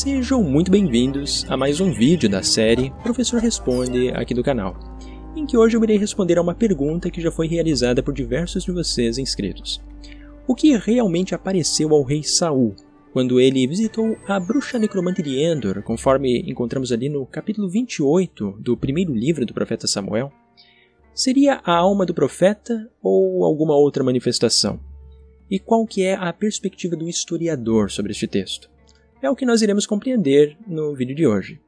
Sejam muito bem-vindos a mais um vídeo da série Professor Responde aqui do canal, em que hoje eu irei responder a uma pergunta que já foi realizada por diversos de vocês inscritos. O que realmente apareceu ao rei Saul quando ele visitou a bruxa necromante de Endor, conforme encontramos ali no capítulo 28 do primeiro livro do profeta Samuel? Seria a alma do profeta ou alguma outra manifestação? E qual que é a perspectiva do historiador sobre este texto? é o que nós iremos compreender no vídeo de hoje.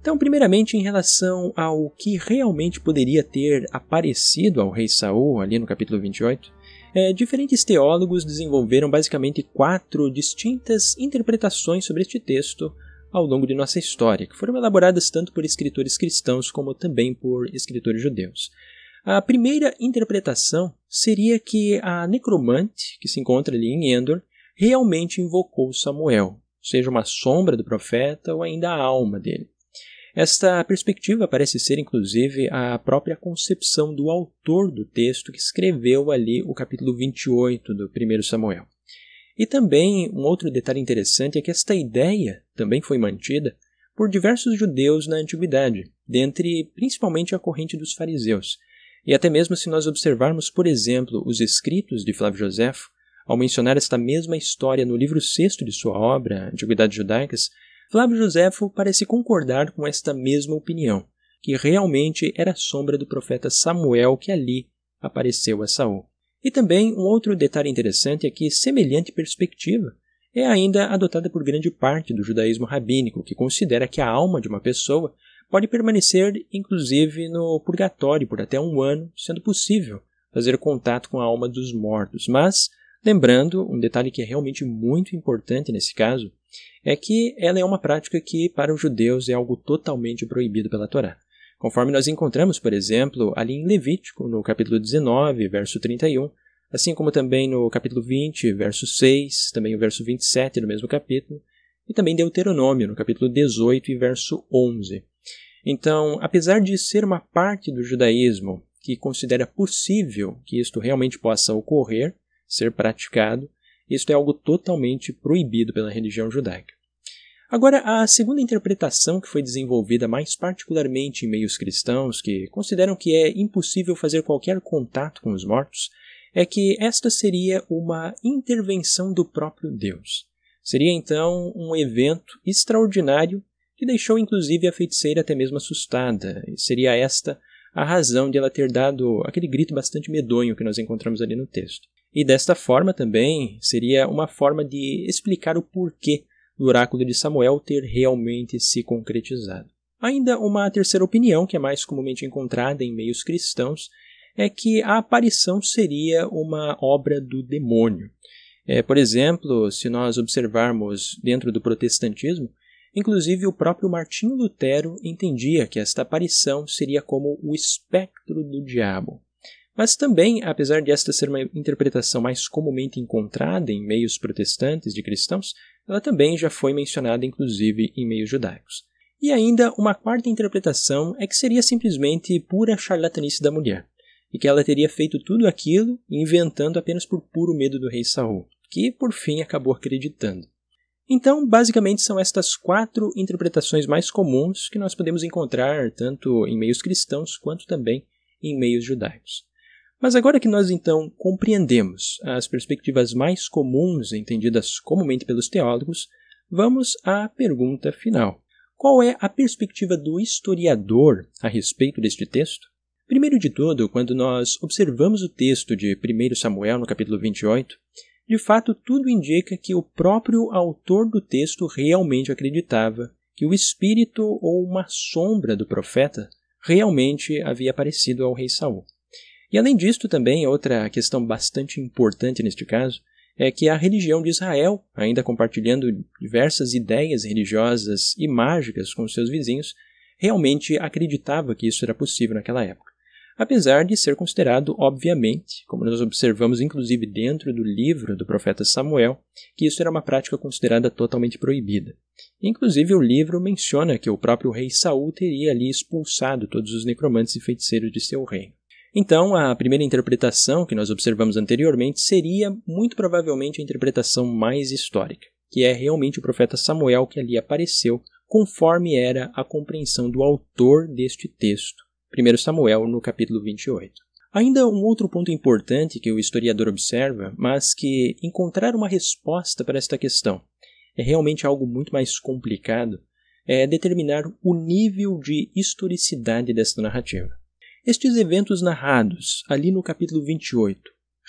Então, primeiramente, em relação ao que realmente poderia ter aparecido ao rei Saul, ali no capítulo 28, é, diferentes teólogos desenvolveram basicamente quatro distintas interpretações sobre este texto ao longo de nossa história, que foram elaboradas tanto por escritores cristãos como também por escritores judeus. A primeira interpretação seria que a necromante, que se encontra ali em Endor, realmente invocou Samuel, seja uma sombra do profeta ou ainda a alma dele. Esta perspectiva parece ser, inclusive, a própria concepção do autor do texto que escreveu ali o capítulo 28 do 1 Samuel. E também um outro detalhe interessante é que esta ideia também foi mantida por diversos judeus na antiguidade, dentre principalmente a corrente dos fariseus. E até mesmo se nós observarmos, por exemplo, os escritos de Flávio Josefo, ao mencionar esta mesma história no livro sexto de sua obra, Antiguidades Judaicas, Flávio Josefo parece concordar com esta mesma opinião, que realmente era a sombra do profeta Samuel que ali apareceu a Saul. E também um outro detalhe interessante é que semelhante perspectiva é ainda adotada por grande parte do judaísmo rabínico, que considera que a alma de uma pessoa pode permanecer inclusive no purgatório por até um ano, sendo possível fazer contato com a alma dos mortos, mas Lembrando, um detalhe que é realmente muito importante nesse caso é que ela é uma prática que, para os judeus, é algo totalmente proibido pela Torá. Conforme nós encontramos, por exemplo, ali em Levítico, no capítulo 19, verso 31, assim como também no capítulo 20, verso 6, também o verso 27 do mesmo capítulo, e também Deuteronômio, no capítulo 18 e verso 11. Então, apesar de ser uma parte do judaísmo que considera possível que isto realmente possa ocorrer, ser praticado, isso é algo totalmente proibido pela religião judaica. Agora, a segunda interpretação que foi desenvolvida mais particularmente em meios cristãos, que consideram que é impossível fazer qualquer contato com os mortos, é que esta seria uma intervenção do próprio Deus. Seria então um evento extraordinário que deixou inclusive a feiticeira até mesmo assustada, e seria esta a razão de ela ter dado aquele grito bastante medonho que nós encontramos ali no texto. E desta forma também seria uma forma de explicar o porquê do oráculo de Samuel ter realmente se concretizado. Ainda uma terceira opinião, que é mais comumente encontrada em meios cristãos, é que a aparição seria uma obra do demônio. É, por exemplo, se nós observarmos dentro do protestantismo, inclusive o próprio Martinho Lutero entendia que esta aparição seria como o espectro do diabo. Mas também, apesar de esta ser uma interpretação mais comumente encontrada em meios protestantes de cristãos, ela também já foi mencionada inclusive em meios judaicos. E ainda uma quarta interpretação é que seria simplesmente pura charlatanice da mulher, e que ela teria feito tudo aquilo inventando apenas por puro medo do rei Saul, que por fim acabou acreditando. Então, basicamente são estas quatro interpretações mais comuns que nós podemos encontrar tanto em meios cristãos quanto também em meios judaicos. Mas agora que nós então compreendemos as perspectivas mais comuns entendidas comumente pelos teólogos, vamos à pergunta final. Qual é a perspectiva do historiador a respeito deste texto? Primeiro de tudo, quando nós observamos o texto de 1 Samuel, no capítulo 28, de fato tudo indica que o próprio autor do texto realmente acreditava que o espírito ou uma sombra do profeta realmente havia aparecido ao rei Saul. E além disto, também, outra questão bastante importante neste caso é que a religião de Israel, ainda compartilhando diversas ideias religiosas e mágicas com seus vizinhos, realmente acreditava que isso era possível naquela época. Apesar de ser considerado, obviamente, como nós observamos inclusive dentro do livro do profeta Samuel, que isso era uma prática considerada totalmente proibida. Inclusive, o livro menciona que o próprio rei Saul teria ali expulsado todos os necromantes e feiticeiros de seu reino. Então, a primeira interpretação que nós observamos anteriormente seria muito provavelmente a interpretação mais histórica, que é realmente o profeta Samuel que ali apareceu, conforme era a compreensão do autor deste texto, 1 Samuel, no capítulo 28. Ainda um outro ponto importante que o historiador observa, mas que encontrar uma resposta para esta questão é realmente algo muito mais complicado, é determinar o nível de historicidade desta narrativa. Estes eventos narrados ali no capítulo 28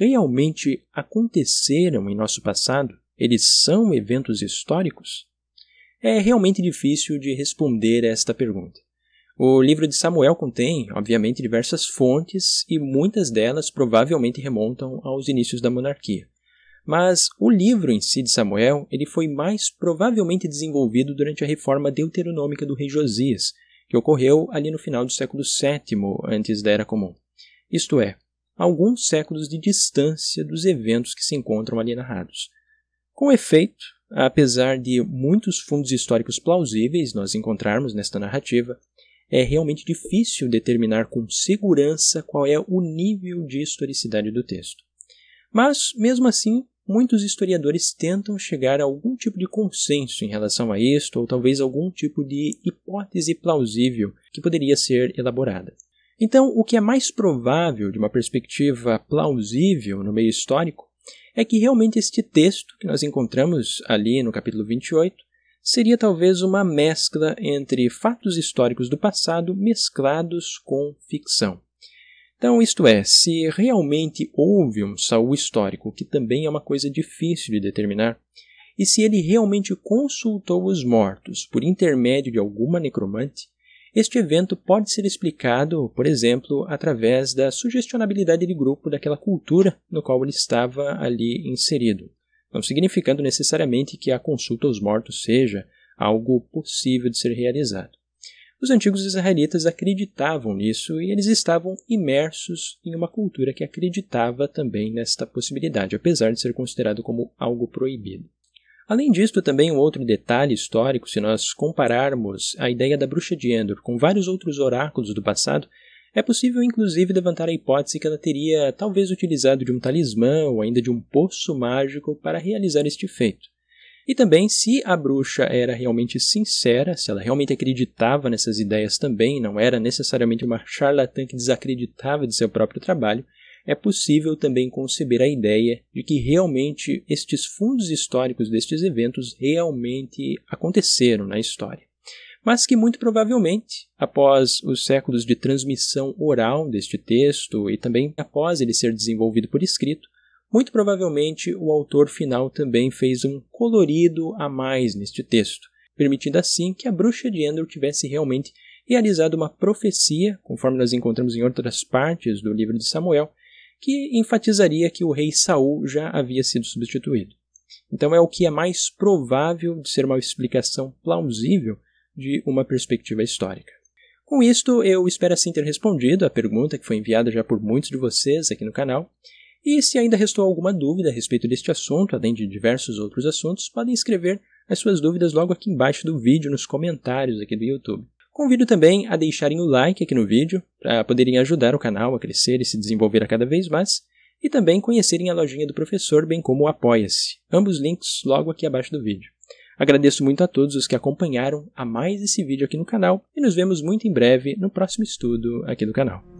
realmente aconteceram em nosso passado? Eles são eventos históricos? É realmente difícil de responder a esta pergunta. O livro de Samuel contém, obviamente, diversas fontes e muitas delas provavelmente remontam aos inícios da monarquia. Mas o livro em si de Samuel, ele foi mais provavelmente desenvolvido durante a reforma deuteronômica do rei Josias, que ocorreu ali no final do século VII antes da Era Comum. Isto é, alguns séculos de distância dos eventos que se encontram ali narrados. Com efeito, apesar de muitos fundos históricos plausíveis nós encontrarmos nesta narrativa, é realmente difícil determinar com segurança qual é o nível de historicidade do texto. Mas, mesmo assim, muitos historiadores tentam chegar a algum tipo de consenso em relação a isto, ou talvez algum tipo de hipótese plausível que poderia ser elaborada. Então, o que é mais provável de uma perspectiva plausível no meio histórico é que realmente este texto que nós encontramos ali no capítulo 28 seria talvez uma mescla entre fatos históricos do passado mesclados com ficção. Então, isto é, se realmente houve um Saul histórico, que também é uma coisa difícil de determinar, e se ele realmente consultou os mortos por intermédio de alguma necromante, este evento pode ser explicado, por exemplo, através da sugestionabilidade de grupo daquela cultura no qual ele estava ali inserido, não significando necessariamente que a consulta aos mortos seja algo possível de ser realizado. Os antigos israelitas acreditavam nisso e eles estavam imersos em uma cultura que acreditava também nesta possibilidade, apesar de ser considerado como algo proibido. Além disso, também um outro detalhe histórico, se nós compararmos a ideia da bruxa de Endor com vários outros oráculos do passado, é possível inclusive levantar a hipótese que ela teria talvez utilizado de um talismã ou ainda de um poço mágico para realizar este feito. E também se a bruxa era realmente sincera, se ela realmente acreditava nessas ideias também, não era necessariamente uma charlatã que desacreditava de seu próprio trabalho, é possível também conceber a ideia de que realmente estes fundos históricos destes eventos realmente aconteceram na história. Mas que muito provavelmente, após os séculos de transmissão oral deste texto e também após ele ser desenvolvido por escrito, muito provavelmente, o autor final também fez um colorido a mais neste texto, permitindo assim que a bruxa de Endor tivesse realmente realizado uma profecia, conforme nós encontramos em outras partes do livro de Samuel, que enfatizaria que o rei Saul já havia sido substituído. Então é o que é mais provável de ser uma explicação plausível de uma perspectiva histórica. Com isto, eu espero assim ter respondido à pergunta que foi enviada já por muitos de vocês aqui no canal. E se ainda restou alguma dúvida a respeito deste assunto, além de diversos outros assuntos, podem escrever as suas dúvidas logo aqui embaixo do vídeo, nos comentários aqui do YouTube. Convido também a deixarem o like aqui no vídeo, para poderem ajudar o canal a crescer e se desenvolver a cada vez mais, e também conhecerem a lojinha do professor, bem como o Apoia-se, ambos links logo aqui abaixo do vídeo. Agradeço muito a todos os que acompanharam a mais esse vídeo aqui no canal e nos vemos muito em breve no próximo estudo aqui do canal.